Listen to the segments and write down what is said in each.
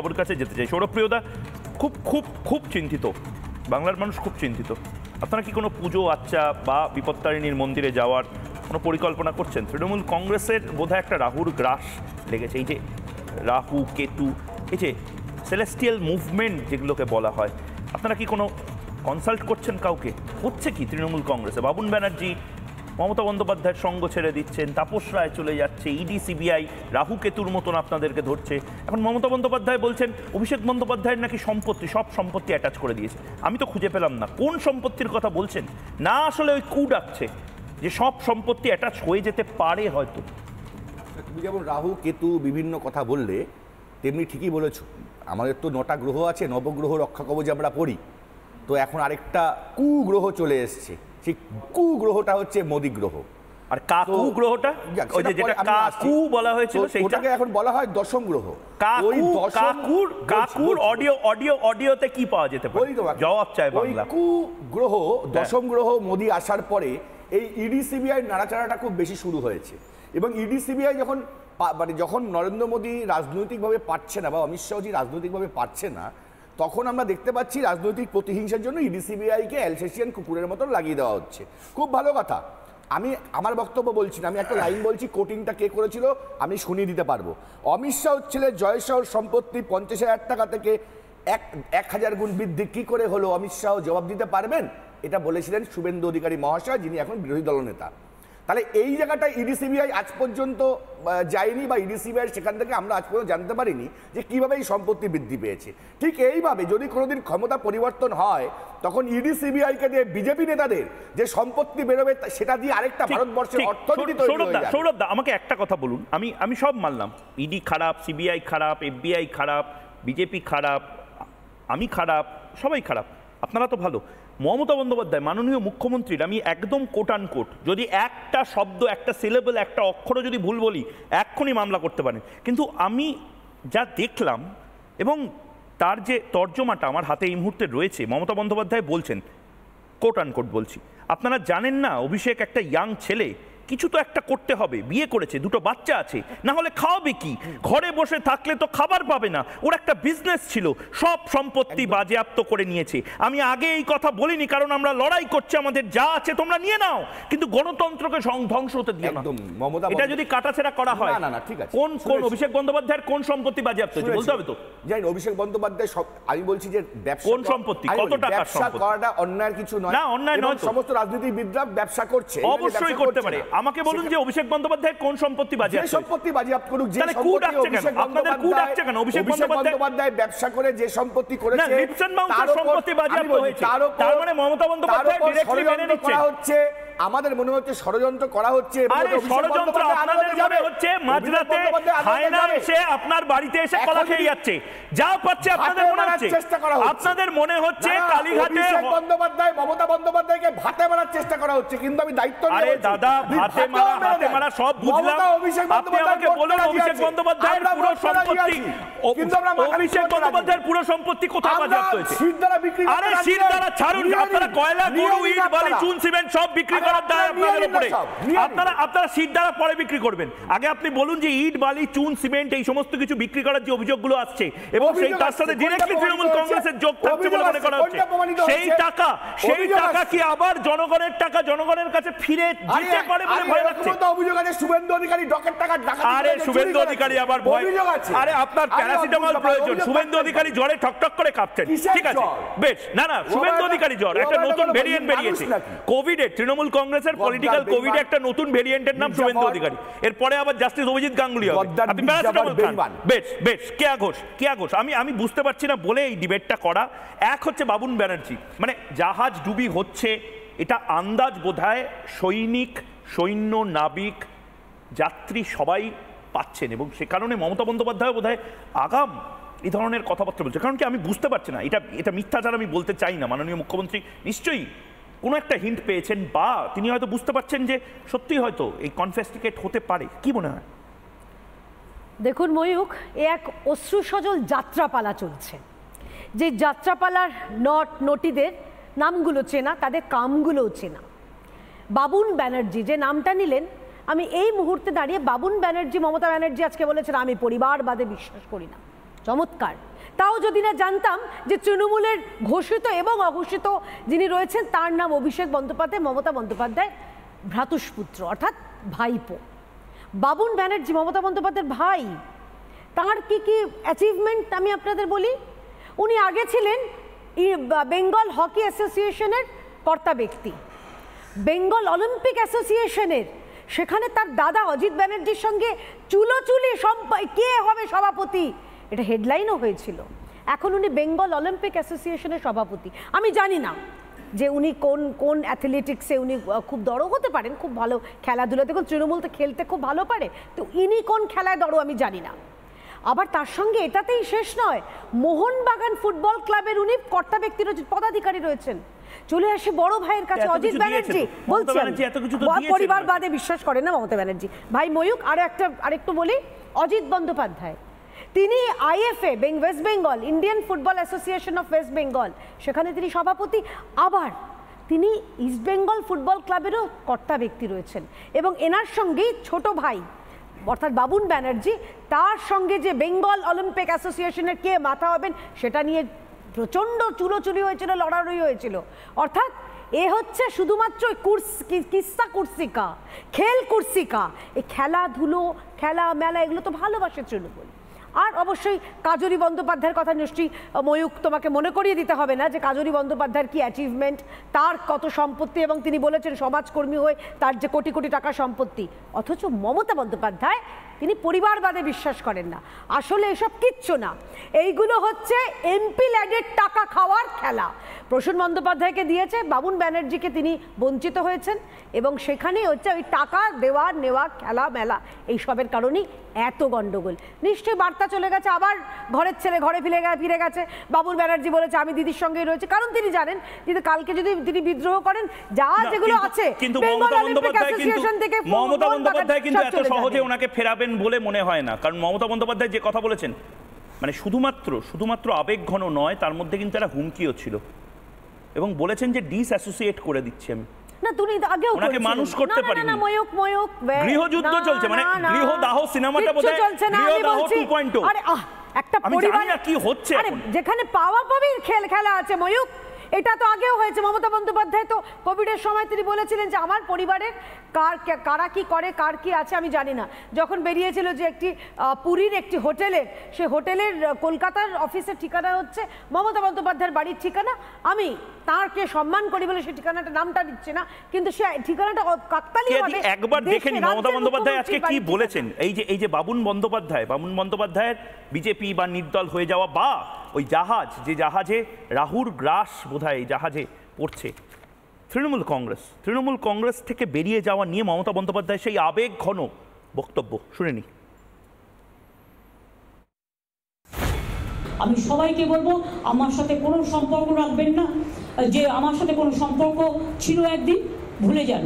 বাবুর কাছে যেতে চাই সৌরভপ্রিয়দা খুব খুব খুব চিন্তিত বাংলার মানুষ খুব চিন্তিত আপনারা কি কোনো পুজো আচ্ছা বা বিপত্তারিণীর মন্দিরে যাওয়ার কোনো পরিকল্পনা করছেন তৃণমূল কংগ্রেসের বোধহয় একটা রাহুর গ্রাস লেগেছে এই যে রাহু কেতু এই যে সেলেস্টিয়াল মুভমেন্ট যেগুলোকে বলা হয় আপনারা কি কোনো কনসাল্ট করছেন কাউকে হচ্ছে কি তৃণমূল কংগ্রেসে বাবুন ব্যানার্জি মমতা বন্দ্যোপাধ্যায়ের সঙ্গ ছেড়ে দিচ্ছেন তাপস রায় চলে যাচ্ছে ইডি e সিবিআই রাহু কেতুর মতন আপনাদেরকে ধরছে এখন মমতা বন্দ্যোপাধ্যায় বলছেন অভিষেক বন্দ্যোপাধ্যায়ের নাকি সম্পত্তি সব সম্পত্তি অ্যাটাচ করে দিয়েছে আমি তো খুঁজে পেলাম না কোন সম্পত্তির কথা বলছেন না আসলে ওই কু ডাকছে যে সব সম্পত্তি অ্যাটাচ হয়ে যেতে পারে হয়তো তুমি যেমন রাহু কেতু বিভিন্ন কথা বললে তেমনি ঠিকই বলেছ আমাদের তো নটা গ্রহ আছে নবগ্রহ রক্ষা কবচ আমরা পড়ি তো এখন আরেকটা কুগ্রহ চলে এসছে সেই কু গ্রহটা হচ্ছে মোদি গ্রহ আর কাকু গ্রহটা ওই যে যেটা কাকু বলা হয়েছিল সেইটাকে এখন বলা হয় দশম গ্রহ কাকু কাকুর কাকুর অডিও অডিও অডিওতে কি পাওয়া যেতে পারে জবাব চাই বাংলা কু গ্রহ দশম হ্যাঁ। গ্রহ মোদি আসার পরে এই ইডি সিবিআই নাড়াচাড়াটা খুব বেশি শুরু হয়েছে এবং ইডি সিবিআই যখন মানে যখন নরেন্দ্র মোদী রাজনৈতিকভাবে পারছে না বা অমিত শাহজি রাজনৈতিকভাবে পারছে না তখন আমরা দেখতে পাচ্ছি রাজনৈতিক প্রতিহিংসার জন্য সিবিআইকে e অ্যালসেশিয়ান কুকুরের মতন লাগিয়ে দেওয়া হচ্ছে খুব ভালো কথা আমি আমার বক্তব্য বলছি না আমি একটা লাইন বলছি কোটিংটা কে করেছিল আমি শুনিয়ে দিতে পারবো অমিত শাহর ছেলে জয়শাহর সম্পত্তি পঞ্চাশ হাজার টাকা থেকে এক এক হাজার গুণ বৃদ্ধি কী করে হলো অমিত শাহ জবাব দিতে পারবেন এটা বলেছিলেন শুভেন্দু অধিকারী মহাশয় যিনি এখন বিরোধী দলনেতা তাহলে এই জায়গাটা ইডিসিবিআই e আজ পর্যন্ত যায়নি বা ইডিসিবিআই e সেখান থেকে আমরা আজ পর্যন্ত জানতে পারিনি যে কিভাবে এই সম্পত্তি বৃদ্ধি পেয়েছে ঠিক এইভাবে যদি কোনোদিন ক্ষমতা পরিবর্তন হয় তখন ইডিসিবিআইকে e দিয়ে বিজেপি নেতাদের যে সম্পত্তি বেরোবে সেটা দিয়ে আরেকটা ভারতবর্ষের অর্থনীতি সৌরভ দা আমাকে একটা কথা বলুন আমি আমি সব মানলাম ইডি খারাপ সিবিআই খারাপ এফবিআই খারাপ বিজেপি খারাপ আমি খারাপ সবাই খারাপ আপনারা তো ভালো মমতা বন্দ্যোপাধ্যায় মাননীয় মুখ্যমন্ত্রীর আমি একদম কোটান কোট যদি একটা শব্দ একটা সিলেবল একটা অক্ষরও যদি ভুল বলি এক্ষুনি মামলা করতে পারেন কিন্তু আমি যা দেখলাম এবং তার যে তর্জমাটা আমার হাতে এই মুহূর্তে রয়েছে মমতা বন্দ্যোপাধ্যায় বলছেন কোট আনকোট বলছি আপনারা জানেন না অভিষেক একটা ইয়াং ছেলে কিছু তো একটা করতে হবে বিয়ে করেছে দুটো বাচ্চা আছে না হলে খাওয়াবে কি ঘরে বসে থাকলে তো খাবার পাবে না ওর একটা বিজনেস ছিল সব সম্পত্তি বাজেয়াপ্ত করে নিয়েছে আমি আগে এই কথা বলিনি কারণ আমরা লড়াই করছি আমাদের যা আছে তোমরা নিয়ে নাও কিন্তু গণতন্ত্রকে ধ্বংস হতে দিও না এটা যদি কাটাছেড়া করা হয় না না ঠিক আছে কোন কোন অভিষেক বন্দ্যোপাধ্যায়ের কোন সম্পত্তি বাজেয়াপ্ত হয়েছে বলতে হবে তো যাই অভিষেক বন্দ্যোপাধ্যায় আমি বলছি যে ব্যবসা কোন সম্পত্তি কত টাকা ব্যবসা করাটা অন্যায় কিছু নয় না অন্যায় নয় সমস্ত রাজনীতিবিদরা ব্যবসা করছে অবশ্যই করতে পারে আমাকে বলুন যে অভিষেক বন্দ্যোপাধ্যায় কোন সম্পত্তি বাজে সম্পত্তি বাজেয়াপ্ত করুক যে আপনাদের কু ডাকছে কেন অভিষেক বন্দ্যোপাধ্যায় ব্যবসা করে যে সম্পত্তি করেছে লিপসন মাউন্টের সম্পত্তি বাজেয়াপ্ত হয়েছে তার মানে মমতা বন্দ্যোপাধ্যায় ডিরেক্টলি মেনে নিচ্ছে আমাদের মনে হচ্ছে ষড়যন্ত্র করা হচ্ছে আপনার বাড়িতে এসে খেয়ে যাচ্ছে যা পাচ্ছে আপনাদের মনে হচ্ছে আপনাদের মনে হচ্ছে কালীঘাটে বন্দ্যোপাধ্যায় মমতা বন্দ্যোপাধ্যায়কে ভাতে মারার চেষ্টা করা হচ্ছে কিন্তু আমি দায়িত্ব আরে দাদা ভাতে মারা ভাতে মারা সব বুঝলাম অভিষেক বন্দ্যোপাধ্যায়ের পুরো সম্পত্তি কিন্তু আমরা অভিষেক বন্দ্যোপাধ্যায়ের পুরো সম্পত্তি কোথায় বাজেয়াপ্ত হয়েছে আরে শির দ্বারা ছাড়ুন আপনারা কয়লা গরু ইট বালি চুন সিমেন্ট সব বিক্রি করার দায় আপনাদের উপরে আপনারা আপনারা সিট দ্বারা পরে বিক্রি করবেন আগে আপনি বলুন যে ইট বালি চুন সিমেন্ট এই সমস্ত কিছু বিক্রি করার যে অভিযোগগুলো আসছে এবং সেই তার সাথে ডিরেক্টলি তৃণমূল কংগ্রেসের যোগ থাকছে বলে মনে করা হচ্ছে সেই টাকা সেই টাকা কি আবার জনগণের টাকা জনগণের কাছে ফিরে দিতে পারে বলে ভয় লাগছে অভিযোগ আছে শুভেন্দু অধিকারী ডকের টাকা আরে শুভেন্দু অধিকারী আবার ভয় আরে আপনার প্যারাসিটামল প্রয়োজন শুভেন্দু অধিকারী জ্বরে ঠকঠক করে কাঁপছেন ঠিক আছে বেশ না না শুভেন্দু অধিকারী জ্বর একটা নতুন ভেরিয়েন্ট বেরিয়েছে কোভিডে তৃণমূল কংগ্রেসের পলিটিক্যাল কোভিড একটা নতুন ভেরিয়েন্টের নাম শুভেন্দু অধিকারী এরপরে আবার জাস্টিস অভিজিৎ গাঙ্গুলি বেশ বেশ কেয়া ঘোষ কেয়া ঘোষ আমি আমি বুঝতে পারছি না বলে এই ডিবেটটা করা এক হচ্ছে বাবুন ব্যানার্জি মানে জাহাজ ডুবি হচ্ছে এটা আন্দাজ বোধহয় সৈনিক সৈন্য নাবিক যাত্রী সবাই পাচ্ছেন এবং সে কারণে মমতা বন্দ্যোপাধ্যায় বোধহয় আগাম এই ধরনের কথাবার্তা বলছে কারণ কি আমি বুঝতে পারছি না এটা এটা মিথ্যাচার আমি বলতে চাই না মাননীয় মুখ্যমন্ত্রী নিশ্চয়ই কোনো একটা হিন্ট পেয়েছেন বা তিনি হয়তো বুঝতে পারছেন যে সত্যি হয়তো এই কনফেস্টিকেট হতে পারে কি মনে হয় দেখুন ময়ূক এ এক অশ্রু সজল যাত্রাপালা চলছে যে যাত্রাপালার নট নটিদের নামগুলো চেনা তাদের কামগুলোও চেনা বাবুন ব্যানার্জি যে নামটা নিলেন আমি এই মুহূর্তে দাঁড়িয়ে বাবুন ব্যানার্জি মমতা ব্যানার্জি আজকে বলেছেন আমি পরিবারবাদে বিশ্বাস করি না চমৎকার তাও যদি না জানতাম যে তৃণমূলের ঘোষিত এবং অঘোষিত যিনি রয়েছেন তার নাম অভিষেক বন্দ্যোপাধ্যায় মমতা বন্দ্যোপাধ্যায় ভ্রাতুষ্পুত্র অর্থাৎ ভাইপো বাবুন ব্যানার্জি মমতা বন্দ্যোপাধ্যায়ের ভাই তার কি কি অ্যাচিভমেন্ট আমি আপনাদের বলি উনি আগে ছিলেন বেঙ্গল হকি অ্যাসোসিয়েশনের কর্তা ব্যক্তি বেঙ্গল অলিম্পিক অ্যাসোসিয়েশনের সেখানে তার দাদা অজিত ব্যানার্জির সঙ্গে চুলোচুলি সব কে হবে সভাপতি এটা হেডলাইনও হয়েছিল এখন উনি বেঙ্গল অলিম্পিক অ্যাসোসিয়েশনের সভাপতি আমি জানি না যে উনি কোন কোন অ্যাথলেটিক্সে উনি খুব দড়ো হতে পারেন খুব ভালো খেলাধুলা দেখুন তৃণমূল তো খেলতে খুব ভালো পারে তো ইনি কোন খেলায় দড়ো আমি জানি না আবার তার সঙ্গে এটাতেই শেষ নয় মোহনবাগান ফুটবল ক্লাবের উনি কর্তা রয়েছেন পদাধিকারী রয়েছেন চলে আসে বড় ভাইয়ের কাছে অজিত ব্যানার্জি বলছেন পরিবার বাদে বিশ্বাস করে না মমতা ব্যানার্জি ভাই ময়ূক আরো একটা আরেকটু বলি অজিত বন্দ্যোপাধ্যায় তিনি IFA West Bengal Indian Football Association of West Bengal সেখানে তিনি সভাপতি আবার তিনি ইস্টবেঙ্গল ফুটবল ক্লাবেরও কর্তা ব্যক্তি রয়েছেন এবং এনার সঙ্গেই ছোট ভাই অর্থাৎ বাবুন ব্যানার্জি তার সঙ্গে যে বেঙ্গল অলিম্পিক অ্যাসোসিয়েশনের কে মাথা হবেন সেটা নিয়ে প্রচণ্ড চুলোচুরি হয়েছিল লড়ারই হয়েছিল অর্থাৎ এ হচ্ছে শুধুমাত্র কুর্স কিস্তা কুর্সিকা খেল কুর্সিকা এই খেলাধুলো খেলা মেলা এগুলো তো ভালোবাসে বলি আর অবশ্যই কাজরী বন্দ্যোপাধ্যায়ের কথা নিশ্চয়ই ময়ূক তোমাকে মনে করিয়ে দিতে হবে না যে কাজরী বন্দ্যোপাধ্যায়ের কি অ্যাচিভমেন্ট তার কত সম্পত্তি এবং তিনি বলেছেন সমাজকর্মী হয়ে তার যে কোটি কোটি টাকা সম্পত্তি অথচ মমতা বন্দ্যোপাধ্যায় তিনি পরিবারবাদে বিশ্বাস করেন না আসলে এসব কিচ্ছু না এইগুলো হচ্ছে এমপি ল্যাডের টাকা খাওয়ার খেলা প্রসূন বন্দ্যোপাধ্যায়কে দিয়েছে বাবুন ব্যানার্জিকে তিনি বঞ্চিত হয়েছেন এবং সেখানেই হচ্ছে ওই টাকা দেওয়া নেওয়া খেলা মেলা এইসবের কারণেই এত গণ্ডগোল নিশ্চয়ই বার্তা বার্তা চলে গেছে আবার ঘরের ছেলে ঘরে ফিরে ফিরে গেছে বাবুর ব্যানার্জি বলেছে আমি দিদির সঙ্গেই রয়েছে কারণ তিনি জানেন যদি কালকে যদি তিনি বিদ্রোহ করেন যা যেগুলো আছে কিন্তু মমতা বন্দ্যোপাধ্যায় কিন্তু মমতা বন্দ্যোপাধ্যায় কিন্তু এত সহজে ওনাকে ফেরাবেন বলে মনে হয় না কারণ মমতা বন্দ্যোপাধ্যায় যে কথা বলেছেন মানে শুধুমাত্র শুধুমাত্র আবেগ ঘন নয় তার মধ্যে কিন্তু একটা হুমকিও ছিল এবং বলেছেন যে ডিস অ্যাসোসিয়েট করে দিচ্ছি আমি আগেও মানুষ চলছে মানে oh। একটা হচ্ছে যেখানে পাওয়া পাবির খেল খেলা আছে ময়ূক এটা তো আগেও হয়েছে মমতা বন্দ্যোপাধ্যায় তো কোভিডের সময় তিনি বলেছিলেন যে আমার পরিবারের কার কারা কী করে কার কী আছে আমি জানি না যখন বেরিয়েছিল যে একটি পুরীর একটি হোটেলের সে হোটেলের কলকাতার অফিসের ঠিকানা হচ্ছে মমতা বন্দ্যোপাধ্যায়ের বাড়ির ঠিকানা আমি তাঁরকে সম্মান করি বলে সেই ঠিকানাটা নামটা দিচ্ছে না কিন্তু সে ঠিকানাটা কাকতালি একবার দেখে নিন মমতা বন্দ্যোপাধ্যায় আজকে কি বলেছেন এই যে এই যে বাবুন বন্দ্যোপাধ্যায় বাবুন বন্দ্যোপাধ্যায়ের বিজেপি বা নির্দল হয়ে যাওয়া বা ওই জাহাজ যে জাহাজে রাহুর গ্রাস বোধ বোধহয় এই জাহাজে পড়ছে তৃণমূল কংগ্রেস তৃণমূল কংগ্রেস থেকে বেরিয়ে যাওয়া নিয়ে মমতা বন্দ্যোপাধ্যায় সেই আবেগ ঘন বক্তব্য শুনে নি আমি সবাইকে বলবো আমার সাথে কোনো সম্পর্ক রাখবেন না যে আমার সাথে কোনো সম্পর্ক ছিল একদিন ভুলে যান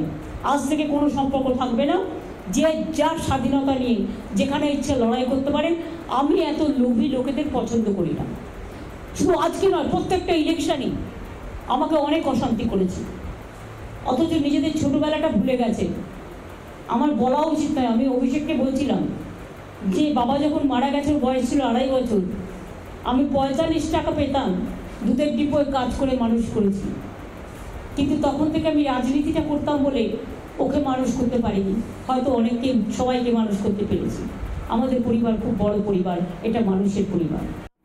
আজ থেকে কোনো সম্পর্ক থাকবে না যে যার স্বাধীনতা নিয়ে যেখানে ইচ্ছে লড়াই করতে পারে আমি এত লোভী লোকেদের পছন্দ করি না শুধু আজকে নয় প্রত্যেকটা ইলেকশনই আমাকে অনেক অশান্তি করেছে অথচ নিজেদের ছোটোবেলাটা ভুলে গেছে আমার বলা উচিত নয় আমি অভিষেককে বলছিলাম যে বাবা যখন মারা গেছে বয়স ছিল আড়াই বছর আমি পঁয়তাল্লিশ টাকা পেতাম দুধের ডিপোয় কাজ করে মানুষ করেছি কিন্তু তখন থেকে আমি রাজনীতিটা করতাম বলে ওকে মানুষ করতে পারিনি হয়তো অনেককে সবাইকে মানুষ করতে পেরেছি আমাদের পরিবার খুব বড় পরিবার এটা মানুষের পরিবার